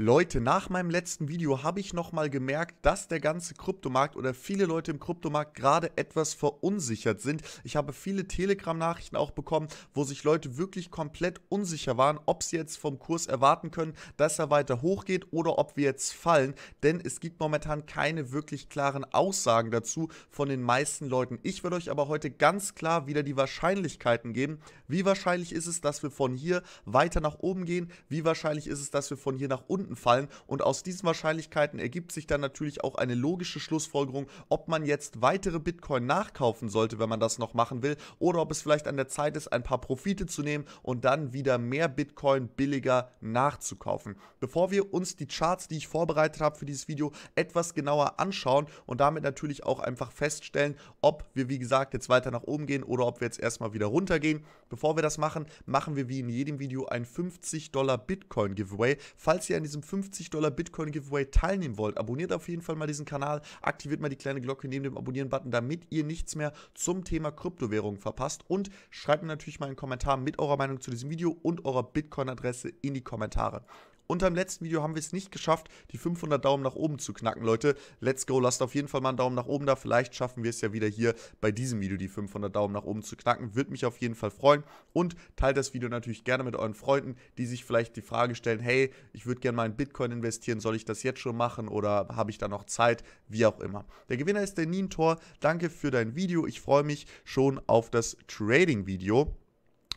Leute, nach meinem letzten Video habe ich nochmal gemerkt, dass der ganze Kryptomarkt oder viele Leute im Kryptomarkt gerade etwas verunsichert sind. Ich habe viele Telegram-Nachrichten auch bekommen, wo sich Leute wirklich komplett unsicher waren, ob sie jetzt vom Kurs erwarten können, dass er weiter hochgeht oder ob wir jetzt fallen. Denn es gibt momentan keine wirklich klaren Aussagen dazu von den meisten Leuten. Ich werde euch aber heute ganz klar wieder die Wahrscheinlichkeiten geben. Wie wahrscheinlich ist es, dass wir von hier weiter nach oben gehen? Wie wahrscheinlich ist es, dass wir von hier nach unten Varianten fallen und aus diesen Wahrscheinlichkeiten ergibt sich dann natürlich auch eine logische Schlussfolgerung, ob man jetzt weitere Bitcoin nachkaufen sollte, wenn man das noch machen will, oder ob es vielleicht an der Zeit ist, ein paar Profite zu nehmen und dann wieder mehr Bitcoin billiger nachzukaufen. Bevor wir uns die Charts, die ich vorbereitet habe für dieses Video, etwas genauer anschauen und damit natürlich auch einfach feststellen, ob wir wie gesagt jetzt weiter nach oben gehen oder ob wir jetzt erstmal wieder runter gehen. Bevor wir das machen, machen wir wie in jedem Video ein 50 Dollar Bitcoin Giveaway. Falls ihr an diesem diesem 50 Dollar Bitcoin Giveaway teilnehmen wollt, abonniert auf jeden Fall mal diesen Kanal, aktiviert mal die kleine Glocke neben dem Abonnieren-Button, damit ihr nichts mehr zum Thema Kryptowährungen verpasst und schreibt mir natürlich mal einen Kommentar mit eurer Meinung zu diesem Video und eurer Bitcoin-Adresse in die Kommentare. Unterm letzten Video haben wir es nicht geschafft, die 500 Daumen nach oben zu knacken, Leute. Let's go, lasst auf jeden Fall mal einen Daumen nach oben da. Vielleicht schaffen wir es ja wieder hier bei diesem Video, die 500 Daumen nach oben zu knacken. Würde mich auf jeden Fall freuen. Und teilt das Video natürlich gerne mit euren Freunden, die sich vielleicht die Frage stellen, hey, ich würde gerne mal in Bitcoin investieren, soll ich das jetzt schon machen oder habe ich da noch Zeit? Wie auch immer. Der Gewinner ist der Nintor. Danke für dein Video. Ich freue mich schon auf das Trading-Video.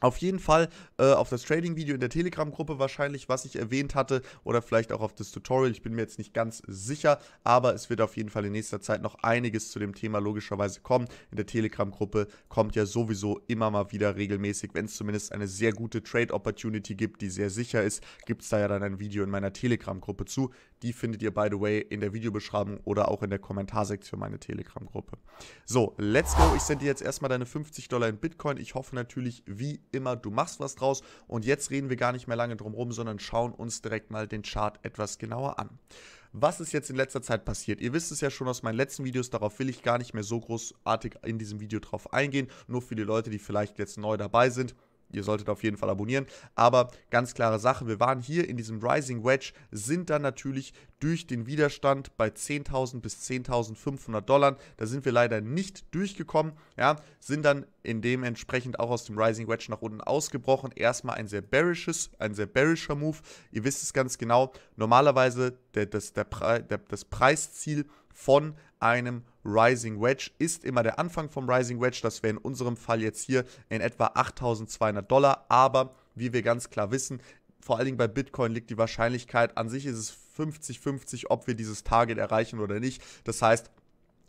Auf jeden Fall äh, auf das Trading-Video in der Telegram-Gruppe wahrscheinlich, was ich erwähnt hatte, oder vielleicht auch auf das Tutorial. Ich bin mir jetzt nicht ganz sicher, aber es wird auf jeden Fall in nächster Zeit noch einiges zu dem Thema logischerweise kommen. In der Telegram-Gruppe kommt ja sowieso immer mal wieder regelmäßig, wenn es zumindest eine sehr gute Trade-Opportunity gibt, die sehr sicher ist, gibt es da ja dann ein Video in meiner Telegram-Gruppe zu. Die findet ihr, by the way, in der Videobeschreibung oder auch in der Kommentarsektion meiner Telegram-Gruppe. So, let's go. Ich sende dir jetzt erstmal deine 50 Dollar in Bitcoin. Ich hoffe natürlich, wie immer, du machst was draus. Und jetzt reden wir gar nicht mehr lange drum rum, sondern schauen uns direkt mal den Chart etwas genauer an. Was ist jetzt in letzter Zeit passiert? Ihr wisst es ja schon aus meinen letzten Videos, darauf will ich gar nicht mehr so großartig in diesem Video drauf eingehen. Nur für die Leute, die vielleicht jetzt neu dabei sind ihr solltet auf jeden Fall abonnieren. Aber ganz klare Sache, wir waren hier in diesem Rising Wedge, sind dann natürlich durch den Widerstand bei 10.000 bis 10.500 Dollar. Da sind wir leider nicht durchgekommen, ja, sind dann in dementsprechend auch aus dem Rising Wedge nach unten ausgebrochen. Erstmal ein sehr bearishes, ein sehr bearischer Move. Ihr wisst es ganz genau. Normalerweise der, das, der, Pre, der, das Preisziel von einem Rising Wedge ist immer der Anfang vom Rising Wedge. Das wäre in unserem Fall jetzt hier in etwa 8200 Dollar. Aber wie wir ganz klar wissen, vor allen Dingen bei Bitcoin liegt die Wahrscheinlichkeit an sich ist es 50-50, ob wir dieses Target erreichen oder nicht. Das heißt,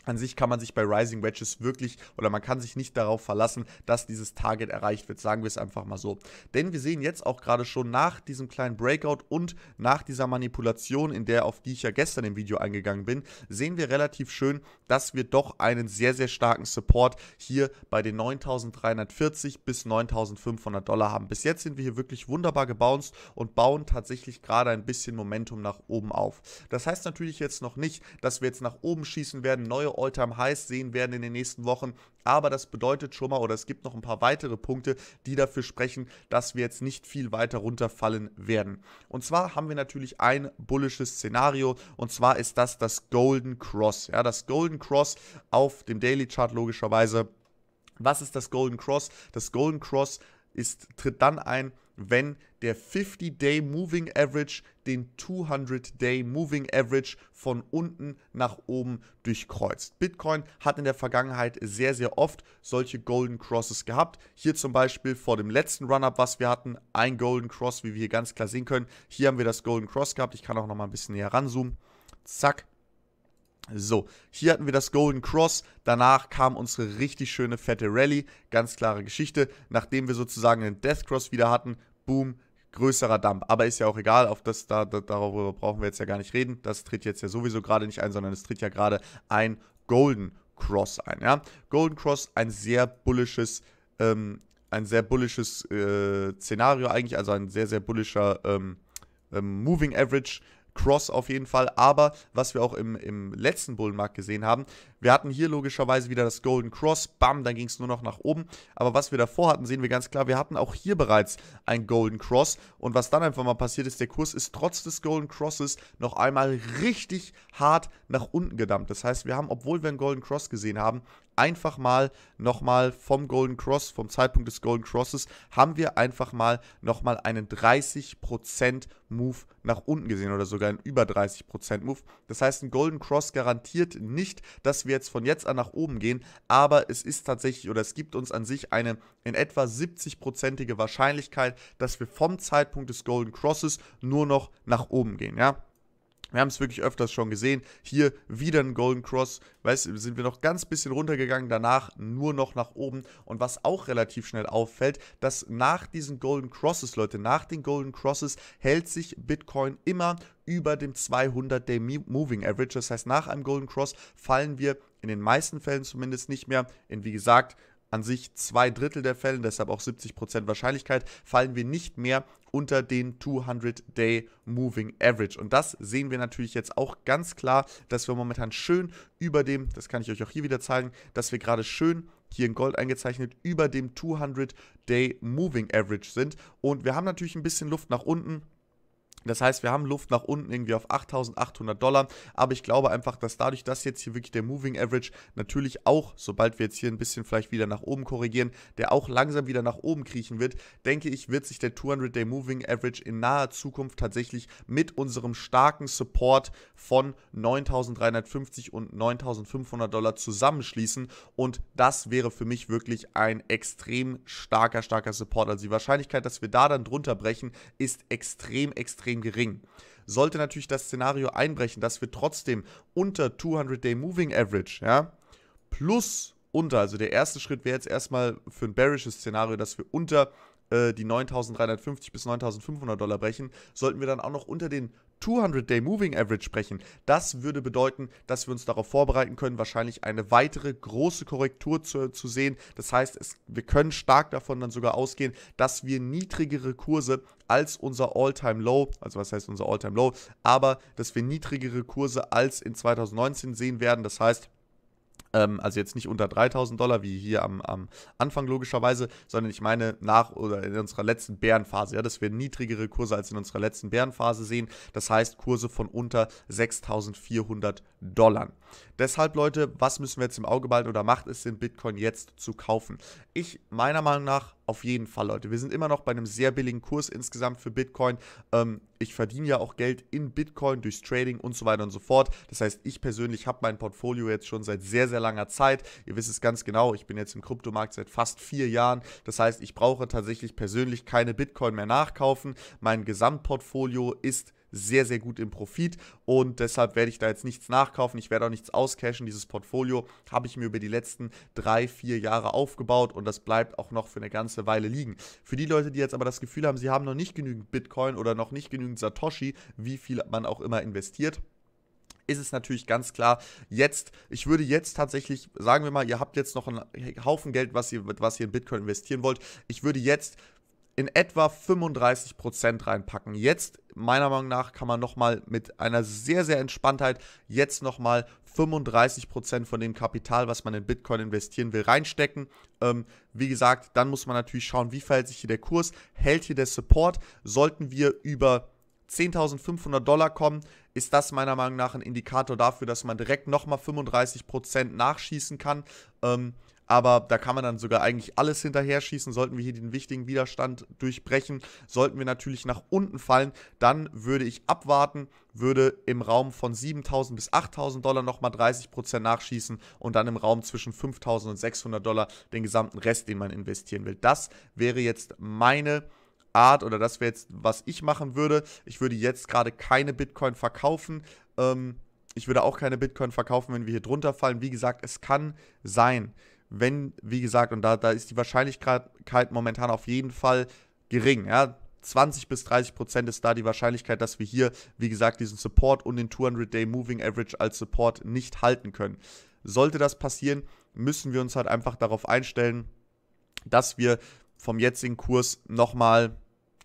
an sich kann man sich bei Rising Wedges wirklich oder man kann sich nicht darauf verlassen, dass dieses Target erreicht wird, sagen wir es einfach mal so. Denn wir sehen jetzt auch gerade schon nach diesem kleinen Breakout und nach dieser Manipulation, in der auf die ich ja gestern im Video eingegangen bin, sehen wir relativ schön, dass wir doch einen sehr, sehr starken Support hier bei den 9.340 bis 9.500 Dollar haben. Bis jetzt sind wir hier wirklich wunderbar gebounced und bauen tatsächlich gerade ein bisschen Momentum nach oben auf. Das heißt natürlich jetzt noch nicht, dass wir jetzt nach oben schießen werden, neue All-Time-Highs sehen werden in den nächsten Wochen. Aber das bedeutet schon mal, oder es gibt noch ein paar weitere Punkte, die dafür sprechen, dass wir jetzt nicht viel weiter runterfallen werden. Und zwar haben wir natürlich ein bullisches Szenario, und zwar ist das das Golden Cross. Ja, das Golden Cross auf dem Daily Chart logischerweise. Was ist das Golden Cross? Das Golden Cross ist, tritt dann ein, wenn der 50-Day Moving Average den 200-Day Moving Average von unten nach oben durchkreuzt. Bitcoin hat in der Vergangenheit sehr, sehr oft solche Golden Crosses gehabt. Hier zum Beispiel vor dem letzten Run-Up, was wir hatten, ein Golden Cross, wie wir hier ganz klar sehen können. Hier haben wir das Golden Cross gehabt. Ich kann auch noch mal ein bisschen näher ranzoomen. Zack, so, hier hatten wir das Golden Cross. Danach kam unsere richtig schöne fette Rallye. Ganz klare Geschichte. Nachdem wir sozusagen den Death Cross wieder hatten, boom, größerer Dump. Aber ist ja auch egal, auf das, da, da, darüber brauchen wir jetzt ja gar nicht reden. Das tritt jetzt ja sowieso gerade nicht ein, sondern es tritt ja gerade ein Golden Cross ein. Ja? Golden Cross, ein sehr bullisches, ähm, ein sehr bullisches äh, Szenario eigentlich, also ein sehr, sehr bullischer ähm, ähm, Moving Average. Cross auf jeden Fall. Aber was wir auch im, im letzten Bullenmarkt gesehen haben, wir hatten hier logischerweise wieder das Golden Cross. Bam, dann ging es nur noch nach oben. Aber was wir davor hatten, sehen wir ganz klar, wir hatten auch hier bereits ein Golden Cross. Und was dann einfach mal passiert ist, der Kurs ist trotz des Golden Crosses noch einmal richtig hart nach unten gedampft. Das heißt, wir haben, obwohl wir ein Golden Cross gesehen haben, einfach mal nochmal vom Golden Cross, vom Zeitpunkt des Golden Crosses, haben wir einfach mal nochmal einen 30% Move nach unten gesehen oder sogar einen über 30% Move. Das heißt, ein Golden Cross garantiert nicht, dass wir jetzt von jetzt an nach oben gehen, aber es ist tatsächlich oder es gibt uns an sich eine in etwa 70%ige Wahrscheinlichkeit, dass wir vom Zeitpunkt des Golden Crosses nur noch nach oben gehen, ja. Wir haben es wirklich öfters schon gesehen. Hier wieder ein Golden Cross. Weißt, du, sind wir noch ganz bisschen runtergegangen, danach nur noch nach oben. Und was auch relativ schnell auffällt, dass nach diesen Golden Crosses, Leute, nach den Golden Crosses hält sich Bitcoin immer über dem 200-Day Moving Average. Das heißt, nach einem Golden Cross fallen wir in den meisten Fällen zumindest nicht mehr in, wie gesagt, an sich zwei Drittel der Fälle, deshalb auch 70% Wahrscheinlichkeit, fallen wir nicht mehr unter den 200-Day Moving Average. Und das sehen wir natürlich jetzt auch ganz klar, dass wir momentan schön über dem, das kann ich euch auch hier wieder zeigen, dass wir gerade schön hier in Gold eingezeichnet, über dem 200-Day Moving Average sind. Und wir haben natürlich ein bisschen Luft nach unten. Das heißt, wir haben Luft nach unten irgendwie auf 8.800 Dollar, aber ich glaube einfach, dass dadurch, dass jetzt hier wirklich der Moving Average natürlich auch, sobald wir jetzt hier ein bisschen vielleicht wieder nach oben korrigieren, der auch langsam wieder nach oben kriechen wird, denke ich, wird sich der 200-Day Moving Average in naher Zukunft tatsächlich mit unserem starken Support von 9.350 und 9.500 Dollar zusammenschließen und das wäre für mich wirklich ein extrem starker, starker Support. Also die Wahrscheinlichkeit, dass wir da dann drunter brechen, ist extrem, extrem extrem gering. Sollte natürlich das Szenario einbrechen, dass wir trotzdem unter 200-Day Moving Average, ja, plus unter, also der erste Schritt wäre jetzt erstmal für ein bearishes Szenario, dass wir unter äh, die 9.350 bis 9.500 Dollar brechen, sollten wir dann auch noch unter den 200-Day Moving Average sprechen, das würde bedeuten, dass wir uns darauf vorbereiten können, wahrscheinlich eine weitere große Korrektur zu, zu sehen. Das heißt, es, wir können stark davon dann sogar ausgehen, dass wir niedrigere Kurse als unser All-Time-Low, also was heißt unser All-Time-Low, aber dass wir niedrigere Kurse als in 2019 sehen werden. Das heißt, ähm, also jetzt nicht unter 3000 Dollar, wie hier am, am Anfang logischerweise, sondern ich meine nach oder in unserer letzten Bärenphase, ja, dass wir niedrigere Kurse als in unserer letzten Bärenphase sehen. Das heißt Kurse von unter 6400 Dollar. Deshalb, Leute, was müssen wir jetzt im Auge behalten oder macht es Sinn, Bitcoin jetzt zu kaufen? Ich, meiner Meinung nach, auf jeden Fall, Leute. Wir sind immer noch bei einem sehr billigen Kurs insgesamt für Bitcoin. Ähm, ich verdiene ja auch Geld in Bitcoin durchs Trading und so weiter und so fort. Das heißt, ich persönlich habe mein Portfolio jetzt schon seit sehr, sehr langer Zeit. Ihr wisst es ganz genau, ich bin jetzt im Kryptomarkt seit fast vier Jahren. Das heißt, ich brauche tatsächlich persönlich keine Bitcoin mehr nachkaufen. Mein Gesamtportfolio ist sehr, sehr gut im Profit und deshalb werde ich da jetzt nichts nachkaufen. Ich werde auch nichts auscashen. Dieses Portfolio habe ich mir über die letzten drei, vier Jahre aufgebaut und das bleibt auch noch für eine ganze Weile liegen. Für die Leute, die jetzt aber das Gefühl haben, sie haben noch nicht genügend Bitcoin oder noch nicht genügend Satoshi, wie viel man auch immer investiert, ist es natürlich ganz klar, jetzt, ich würde jetzt tatsächlich, sagen wir mal, ihr habt jetzt noch einen Haufen Geld, was ihr, was ihr in Bitcoin investieren wollt. Ich würde jetzt in etwa 35% Prozent reinpacken. Jetzt, meiner Meinung nach, kann man nochmal mit einer sehr, sehr Entspanntheit jetzt nochmal 35% Prozent von dem Kapital, was man in Bitcoin investieren will, reinstecken. Ähm, wie gesagt, dann muss man natürlich schauen, wie verhält sich hier der Kurs, hält hier der Support, sollten wir über 10.500 Dollar kommen, ist das meiner Meinung nach ein Indikator dafür, dass man direkt nochmal 35% Prozent nachschießen kann. Ähm, aber da kann man dann sogar eigentlich alles hinterher schießen. Sollten wir hier den wichtigen Widerstand durchbrechen, sollten wir natürlich nach unten fallen, dann würde ich abwarten, würde im Raum von 7.000 bis 8.000 Dollar nochmal 30% nachschießen und dann im Raum zwischen 5.000 und 600 Dollar den gesamten Rest, den man investieren will. Das wäre jetzt meine Art oder das wäre jetzt, was ich machen würde. Ich würde jetzt gerade keine Bitcoin verkaufen. Ähm, ich würde auch keine Bitcoin verkaufen, wenn wir hier drunter fallen. Wie gesagt, es kann sein, wenn, wie gesagt, und da, da ist die Wahrscheinlichkeit momentan auf jeden Fall gering. Ja? 20 bis 30 Prozent ist da die Wahrscheinlichkeit, dass wir hier, wie gesagt, diesen Support und den 200-Day Moving Average als Support nicht halten können. Sollte das passieren, müssen wir uns halt einfach darauf einstellen, dass wir vom jetzigen Kurs nochmal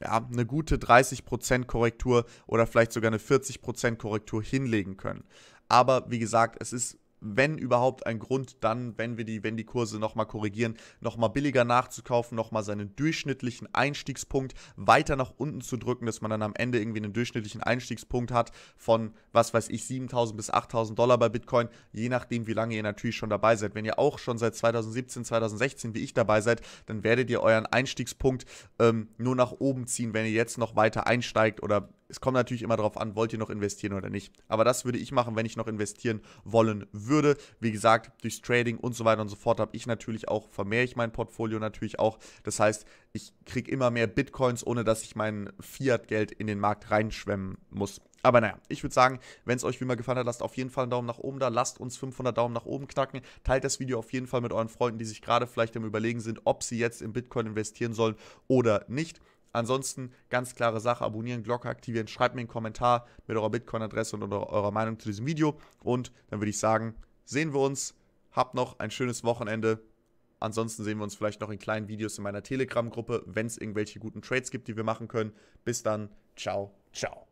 ja, eine gute 30% Prozent Korrektur oder vielleicht sogar eine 40% Prozent Korrektur hinlegen können. Aber wie gesagt, es ist wenn überhaupt ein Grund, dann, wenn wir die, wenn die Kurse nochmal korrigieren, nochmal billiger nachzukaufen, nochmal seinen durchschnittlichen Einstiegspunkt weiter nach unten zu drücken, dass man dann am Ende irgendwie einen durchschnittlichen Einstiegspunkt hat von, was weiß ich, 7000 bis 8000 Dollar bei Bitcoin, je nachdem, wie lange ihr natürlich schon dabei seid. Wenn ihr auch schon seit 2017, 2016 wie ich dabei seid, dann werdet ihr euren Einstiegspunkt ähm, nur nach oben ziehen, wenn ihr jetzt noch weiter einsteigt oder es kommt natürlich immer darauf an, wollt ihr noch investieren oder nicht. Aber das würde ich machen, wenn ich noch investieren wollen würde. Wie gesagt, durchs Trading und so weiter und so fort habe ich natürlich auch, vermehre ich mein Portfolio natürlich auch. Das heißt, ich kriege immer mehr Bitcoins, ohne dass ich mein Fiat-Geld in den Markt reinschwemmen muss. Aber naja, ich würde sagen, wenn es euch wie immer gefallen hat, lasst auf jeden Fall einen Daumen nach oben da, lasst uns 500 Daumen nach oben knacken, teilt das Video auf jeden Fall mit euren Freunden, die sich gerade vielleicht am Überlegen sind, ob sie jetzt in Bitcoin investieren sollen oder nicht. Ansonsten ganz klare Sache, abonnieren, Glocke aktivieren, schreibt mir einen Kommentar mit eurer Bitcoin-Adresse und eurer Meinung zu diesem Video. Und dann würde ich sagen, sehen wir uns. Habt noch ein schönes Wochenende. Ansonsten sehen wir uns vielleicht noch in kleinen Videos in meiner Telegram-Gruppe, wenn es irgendwelche guten Trades gibt, die wir machen können. Bis dann, ciao, ciao.